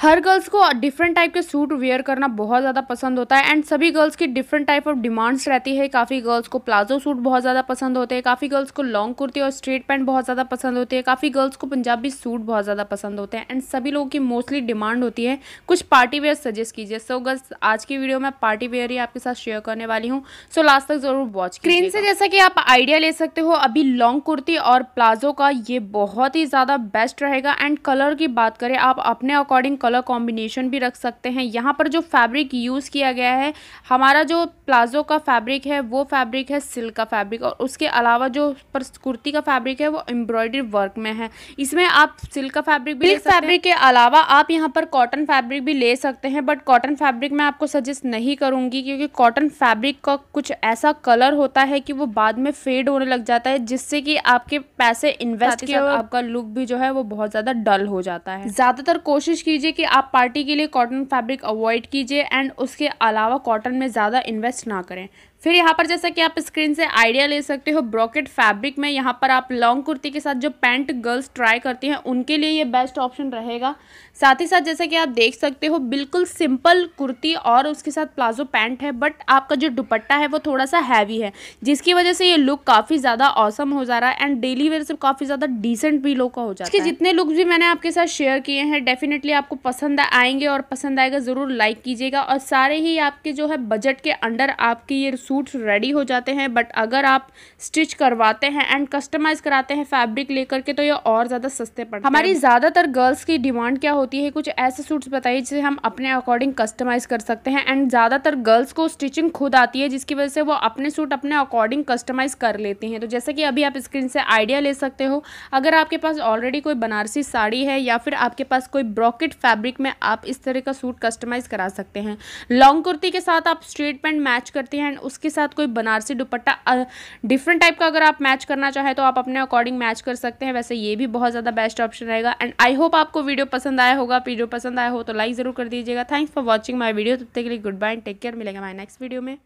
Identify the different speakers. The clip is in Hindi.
Speaker 1: हर गर्ल्स को डिफरेंट टाइप के सूट वेयर करना बहुत ज़्यादा पसंद होता है एंड सभी गर्ल्स की डिफरेंट टाइप ऑफ डिमांड्स रहती है काफ़ी गर्ल्स को प्लाजो सूट बहुत ज़्यादा पसंद होते हैं काफ़ी गर्ल्स को लॉन्ग कुर्ती और स्ट्रेट पैंट बहुत ज़्यादा पसंद होती है काफ़ी गर्ल्स को पंजाबी सूट बहुत ज़्यादा पसंद होते हैं एंड सभी लोगों की मोस्टली डिमांड होती है कुछ पार्टी वेयर सजेस्ट कीजिए सो गर्ल्स आज की वीडियो में पार्टी वेयर ही आपके साथ शेयर करने वाली हूँ सो लास्ट तक ज़रूर वॉच स्क्रीन से जैसा कि आप आइडिया ले सकते हो अभी लॉन्ग कुर्ती और प्लाजो का ये बहुत ही ज़्यादा बेस्ट रहेगा एंड कलर की बात करें आप अपने अकॉर्डिंग कलर कॉम्बिनेशन भी रख सकते हैं यहाँ पर जो फैब्रिक यूज़ किया गया है हमारा जो प्लाजो का फैब्रिक है वो फैब्रिक है सिल्क का फैब्रिक और उसके अलावा जो पर कुर्ती का फैब्रिक है वो एम्ब्रॉयडरी वर्क में है इसमें आप सिल्क का फैब्रिक भी सिल्क फैब्रिक के अलावा आप यहाँ पर कॉटन फैब्रिक भी ले सकते हैं बट कॉटन फैब्रिक मैं आपको सजेस्ट नहीं करूँगी क्योंकि कॉटन फैब्रिक का कुछ ऐसा कलर होता है कि वो बाद में फेड होने लग जाता है जिससे कि आपके पैसे इन्वेस्ट किया आपका लुक भी जो है वो बहुत ज़्यादा डल हो जाता है ज़्यादातर कोशिश कीजिए कि आप पार्टी के लिए कॉटन फैब्रिक अवॉइड कीजिए एंड उसके अलावा कॉटन में ज़्यादा इन्वेस्ट ना करें फिर यहाँ पर जैसा कि आप स्क्रीन से आइडिया ले सकते हो ब्रॉकेट फैब्रिक में यहाँ पर आप लॉन्ग कुर्ती के साथ जो पैंट गर्ल्स ट्राई करती हैं उनके लिए ये बेस्ट ऑप्शन रहेगा साथ ही साथ जैसा कि आप देख सकते हो बिल्कुल सिंपल कुर्ती और उसके साथ प्लाजो पैंट है बट आपका जो दुपट्टा है वो थोड़ा सा हैवी है जिसकी वजह से ये लुक काफ़ी ज़्यादा औसम हो जा रहा है एंड डेली वेयर से काफ़ी ज़्यादा डिसेंट भी लुक हो जाए जितने लुक्स भी मैंने आपके साथ शेयर किए हैं डेफिनेटली आपको पसंद आएंगे और पसंद आएगा ज़रूर लाइक कीजिएगा और सारे ही आपके जो है बजट के अंडर आपकी ये सूट्स रेडी हो जाते हैं बट अगर आप स्टिच करवाते हैं एंड कस्टमाइज़ कराते हैं फैब्रिक लेकर के तो ये और ज़्यादा सस्ते पड़ते हमारी ज़्यादातर गर्ल्स की डिमांड क्या होती है कुछ ऐसे सूट्स बताइए जिसे हम अपने अकॉर्डिंग कस्टमाइज़ कर सकते हैं एंड ज़्यादातर गर्ल्स को स्टिचिंग खुद आती है जिसकी वजह से वो अपने सूट अपने अकॉर्डिंग कस्टमाइज़ कर लेती हैं तो जैसे कि अभी आप स्क्रीन से आइडिया ले सकते हो अगर आपके पास ऑलरेडी कोई बनारसी साड़ी है या फिर आपके पास कोई ब्रॉकेट फैब्रिक में आप इस तरह का सूट कस्टमाइज़ करा सकते हैं लॉन्ग कुर्ती के साथ आप स्ट्रेट पैंट मैच करती हैं एंड उस इसके साथ कोई बनारसी दुपट्टा डिफरेंट टाइप का अगर आप मैच करना चाहें तो आप अपने अकॉर्डिंग मैच कर सकते हैं वैसे ये भी बहुत ज़्यादा बेस्ट ऑप्शन रहेगा एंड आई होप आपको वीडियो पसंद आया होगा वीडियो पसंद आया हो तो लाइक ज़रूर कर दीजिएगा thanks for watching my video तब तक के लिए good bye and take care मिलेगा माई नेक्स्ट वीडियो में